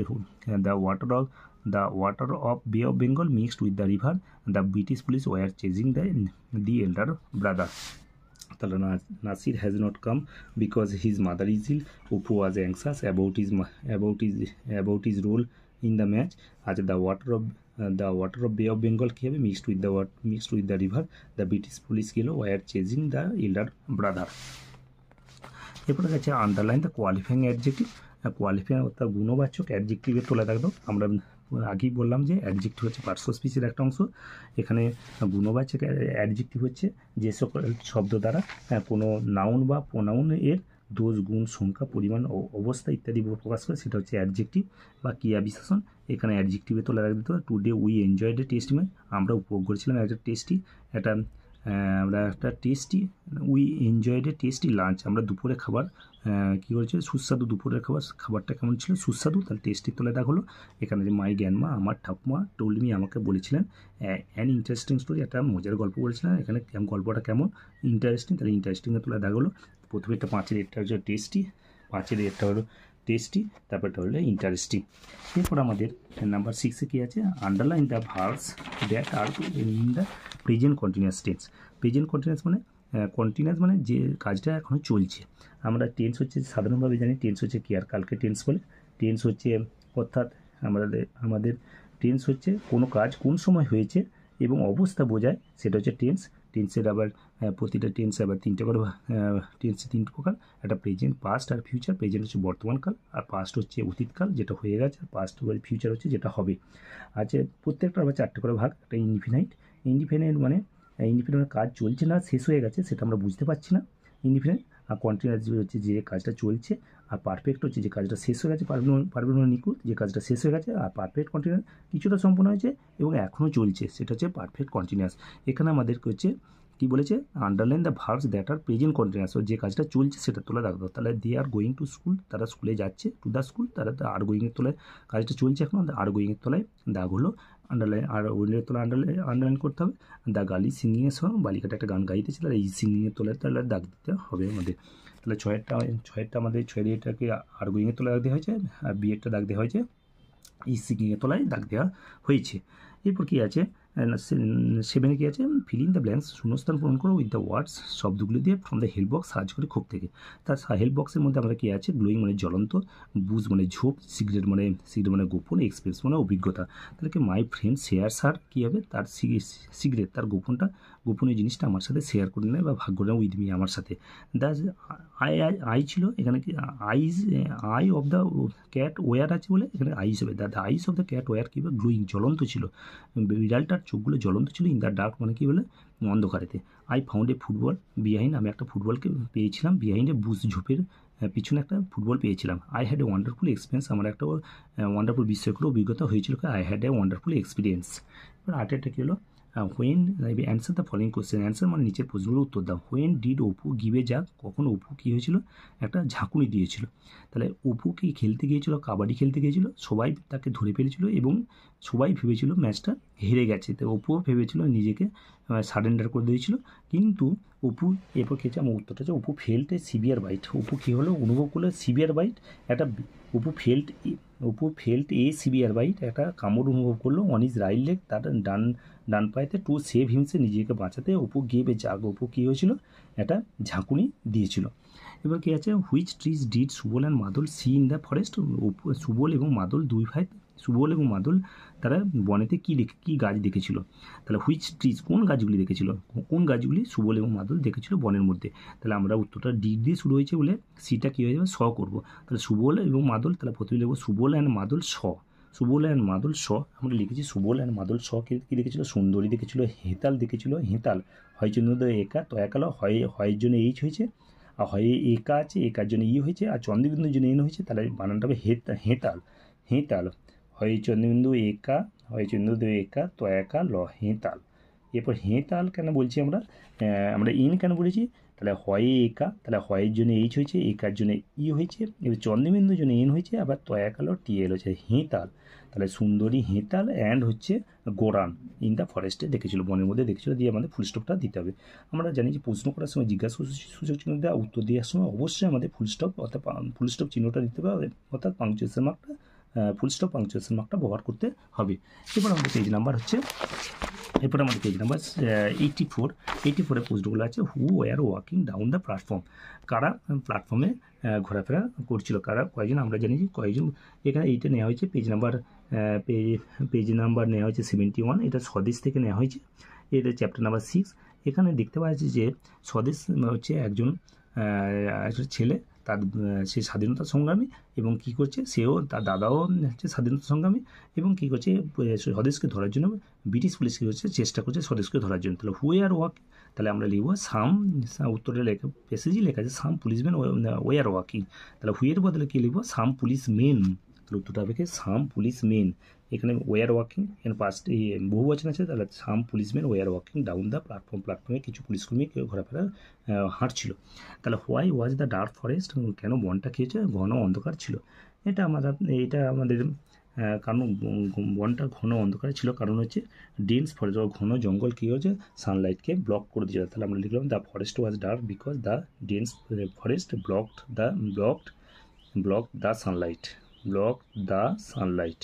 the water of the water of bay of Bengal mixed with the river the British police were chasing the the elder brother তাহলে Nasir has not come because his mother is ill Apu was anxious about his about his about his role in the match আচ্ছা the water of the water of bay of Bengal কী হবে mixed with the mixed with the river the British police গেল were chasing the elder brother এরপরে গেছে underline the qualifying adjective qualifying অর্থাৎ গুণবাচক অ্যাডজেক্টিভের তোলে থাকতো আমরা আগেই বললাম যে অ্যাডজেক্টিভ হচ্ছে স্পিসের একটা অংশ এখানে গুণবাচক অ্যাডজেক্টিভ হচ্ছে যে সকল শব্দ দ্বারা কোনো নাউন বা প্রোনাউন এর দোষ গুণ সংখ্যা পরিমাণ ও অবস্থা ইত্যাদি প্রকাশ করে সেটা হচ্ছে অ্যাডজেক্টিভ বা ক্রিয়া বিশেষণ এখানে অ্যাডজেক্টিভে তো লাগা দিতে the we enjoy the test match আমরা উপভোগ করেছিলাম একটা টেস্টি একটা আমরা একটা tasty we enjoyed tasty lunch আমরা দুপুরে খাবার কী করেছিল সুস্বাদু দুপুরের খাবার খাবারটা কেমন ছিল সুস্বাদু তাহলে টেস্টি তোলে দেখা হলো এখানে যে মাই গ্যানমা আমার ঠাকুমা টোলমি আমাকে বলেছিলেন অ্যান ইন্টারেস্টিং স্টোরি একটা মজার গল্প বলেছিলেন এখানে গল্পটা কেমন ইন্টারেস্টিং তাহলে ইন্টারেস্টিংয়ে তোলে দেখা হলো প্রথমে একটা পাঁচের রেটটা হচ্ছে টেস্টি পাঁচের রেটটা হলো টেস্টি তারপর এটা হলো ইন্টারেস্টিং এরপর আমাদের নাম্বার সিক্সে কী আছে underline the verbs that are in the present continuous tense present continuous মানে কন্টিনিউয়াস মানে যে কাজটা এখনও চলছে আমরা টেন্স হচ্ছে সাধারণভাবে জানি টেন্স হচ্ছে কি আর কালকে টেন্স বলে টেন্স হচ্ছে অর্থাৎ আমাদের আমাদের টেন্স হচ্ছে কোনো কাজ কোন সময় হয়েছে এবং অবস্থা বোঝায় সেটা হচ্ছে টেন্স তিনসে ダブル প্রতিটা টেন্সেবা তিনটা করে টেন্স তিনটুকান এটা প্রেজেন্ট past আর ফিউচার প্রেজেন্ট হচ্ছে বর্তমান কাল আর past হচ্ছে অতীত কাল যেটা হয়ে গেছে past অথবা future হচ্ছে যেটা হবে আচ্ছা প্রত্যেকটা বার চারটি করে ভাগ একটা ইনফিনিট ইনডিফিনিট মানে ইনফিনিট মানে কাজ চলছে না শেষ হয়ে গেছে সেটা আমরা বুঝতে পারছি না ইনডিফিনিট কন্টিনিউয়াস হচ্ছে যে কাজটা চলছে আর পারফেক্ট হচ্ছে যে কাজটা শেষ হয়ে গেছে পারফেক্ট নিখুঁত যে কাজটা শেষ হয়ে গেছে আর পারফেক্ট কন্টিনিউ কিছুটা সম্পূর্ণ হয়েছে এবং এখনও চলছে সেটা হচ্ছে পারফেক্ট কন্টিনিউয়াস এখানে আমাদের হচ্ছে কি বলেছে underline the verbs that are present continuous যে কাজটা চলছে সেটা তোলা রাখবো তাহলে they are going to school তারা স্কুলে যাচ্ছে টু দ্য স্কুল তারা আর গোয়িংয়ের তলায় কাজটা চলছে এখন আর গোয়িংয়ের তলায় দাগ হলো আন্ডারলাইন আর উইন্ডের তোলা আন্ডারলাইন আন্ডারলাইন করতে হবে দা গালি সিঙ্গিংয়ের সময় বালিকাটা একটা গান গাইতেছে আর এই সিঙ্গিংয়ের তোলায় তাহলে দাগ দিতে হবে আমাদের তাহলে ছয়েরটা ছয়েরটা আমাদের ছয়ের এটাকে আর গোয়িংয়ের তোলা দাগ দেওয়া হয়েছে আর বিয়েরটা দাগ দেওয়া হয়েছে ই সিঙ্গিংয়ের তোলায় দাগ দেওয়া হয়েছে এরপর কী আছে সেভেনে uh, কী আছে ফিল ইন দ্য ব্ল্যাঙ্কস শূন্যস্থান পূরণ করো উইথ দ্য ওয়ার্ডস শব্দগুলো দিয়ে from the help box search করে খুব থেকে তার হেল্প বক্সের মধ্যে আমরা কী আছে গ্লোয়িং মানে জ্বলন্ত বুজ মানে ঝোপ সিগারেট মানে সিগারেট মানে গোপন এক্সপিরিয়েন্স মানে অভিজ্ঞতা তাহলে কি মাই ফ্রেন্ড শেয়ার সার কী হবে তার সিগারেট তার গোপনটা গোপনীয় জিনিসটা আমার সাথে শেয়ার করে নেয় বা ভাগ্য নেয় উইথ মি আমার সাথে দ্য আই আই ছিল এখানে কি eyes eye of the cat were আছে বলে এখানে আইস হবে the eyes of the cat were কী হবে গ্লোয়িং জ্বলন্ত ছিল বিড়ালটা চোখগুলো জ্বলন্ত ছিল ইন দ্য ডার্ক মানে কি বলে অন্ধকারেতে I found a football behind আমি একটা ফুটবলকে পেয়েছিলাম বিহাইন্ড এ বুস ঝোপের পিছনে একটা ফুটবল পেয়েছিলাম I had a wonderful experience আমার একটা ওয়ান্ডারফুল বিষয়গুলো অভিজ্ঞতা হয়েছিল I had a wonderful experience এবার একটা কী হলো when answer the following question answer মানে নিচের প্রশ্নগুলোর উত্তর দাও হোয়েন ডিড অপু গিবে যা কখন অপু কী হয়েছিল একটা ঝাঁকুনি দিয়েছিল তাহলে অপু কি খেলতে গিয়েছিল কাবাডি খেলতে গিয়েছিল সবাই তাকে ধরে ফেলেছিল এবং সবাই ভেবেছিল ম্যাচটা হেরে গেছে তো অপুও ভেবেছিল নিজেকে সারেন্ডার করে দিয়েছিল কিন্তু অপু এরপর খেয়েছে আমার উত্তরটা হচ্ছে Apu felt severe bite Apu কী হলো অনুভব করলো সিভিয়ার বাইট একটা Apu felt Apu felt a severe bite একটা কামড় অনুভব করলো অন ইজ রাইট লেগ তার ডান ডান পায়েতে টু সেভ হিমসে নিজেকে বাঁচাতে ওপু গেবে জাগ ওপু কী হয়েছিল একটা ঝাঁকুনি দিয়েছিল এবার কী আছে which trees did Subal and Madal see in the forest Subal এবং মাদল দুই ভাই সুবল এবং মাদুল তারা বনেতে কী দেখে কী গাছ দেখেছিল তাহলে হুইচ ট্রিজ কোন গাছগুলি দেখেছিল কোন গাছগুলি সুবল এবং মাদুল দেখেছিল বনের মধ্যে তাহলে আমরা উত্তরটা ডি দিয়ে শুরু হয়েছে বলে সিটা কী হয়ে যাবে স করবো তাহলে সুবল এবং মাদুল তাহলে প্রথমে লিখবো Subal and Madal saw Subal and Madal saw আমরা লিখেছি সুবল অ্যান্ড মাদুল শ কী দেখেছিল সুন্দরী দেখেছিল হেতাল দেখেছিল হেতাল হয় চন্দ্র একা তো একালো হয় হয়ের জন্য এইচ হয়েছে আর হয় একা আছে একার জন্য ই হয়েছে আর চন্দ্রবিন্দুর জন্য এন হয়েছে তাহলে বানানটা হবে হেতা হেতাল হেতাল হয়চন্দ্রবিন্দু একা হয়চন্দ্রবিন্দু একা তয়াকা ল হেঁতাল এরপর হেঁতাল কেন বলছি আমরা আমরা ইন কেন বলেছি তাহলে হয় একা তাহলে হয়ের জন্য এইচ হয়েছে একার জন্য ই হয়েছে এবার চন্দ্রবিন্দুর জন্য এন হয়েছে আবার তয়াকালো টি এল হয়েছে হেঁতাল তাহলে সুন্দরী হেঁতাল অ্যান্ড হচ্ছে গোরান ইন দ্য ফরেস্টে দেখেছিল বনের মধ্যে দেখেছিল দিয়ে আমাদের ফুলস্টপটা দিতে হবে আমরা জানি যে প্রশ্ন করার সময় জিজ্ঞাসা সূচক চিহ্ন দেওয়া উত্তর দেওয়ার সময় অবশ্যই আমাদের ফুলস্টপ অর্থাৎ ফুলস্টপ চিহ্নটা দিতে হবে অর্থাৎ পাংচুয়েশন মার্কটা ফুল স্টপ পাংচুয়েশন মার্কটা ব্যবহার করতে হবে এরপর আমাদের পেজ নাম্বার হচ্ছে এরপর আমাদের page number eighty four eighty ফোরের পোস্টগুলো আছে who were walking down the platform কারা প্ল্যাটফর্মে ঘোরাফেরা করছিল কারা কয়েকজন আমরা জানি যে কয়েকজন এখানে এইটা নেওয়া হয়েছে পেজ নাম্বার পেজ নাম্বার নেওয়া হয়েছে সেভেন্টি ওয়ান এটা স্বদেশ থেকে নেওয়া হয়েছে এটা চ্যাপ্টার নাম্বার সিক্স এখানে দেখতে যাচ্ছে যে স্বদেশ হচ্ছে একজন ছেলে তার সে স্বাধীনতা সংগ্রামী এবং কি করছে সেও তার দাদাও হচ্ছে স্বাধীনতা সংগ্রামী এবং কি করছে স্বদেশকে ধরার জন্য ব্রিটিশ পুলিশ কী করছে চেষ্টা করছে স্বদেশকে ধরার জন্য তাহলে হুয়ে আর ওয়াক তাহলে আমরা লিখবো সাম উত্তরে লেখা পেসেজি লেখা আছে some policeman were are walking তাহলে হুয়ের বদলে কী লিখবো সাম পুলিশ মেন তাহলে উত্তরটা হবে সাম পুলিশ মেন এখানে ওয়ার ওয়াকিং এখানে পাস্ট বহু বচন আছে তাহলে some policeman were walking down the platform প্ল্যাটফর্মে কিছু পুলিশকর্মী কেউ ঘোরাফেরা হাঁটছিল তাহলে why was the dark forest কেন বনটা খেয়েছে ঘন অন্ধকার ছিল এটা আমাদের এটা আমাদের কারণ বনটা ঘন অন্ধকার ছিল কারণ হচ্ছে ডেন্স ফরেস্ট বা ঘন জঙ্গল কী হচ্ছে সানলাইটকে ব্লক করে দিয়েছে তাহলে আমরা লিখলাম the forest was dark because the dense forest blocked the blocked block the sunlight block the Sunlight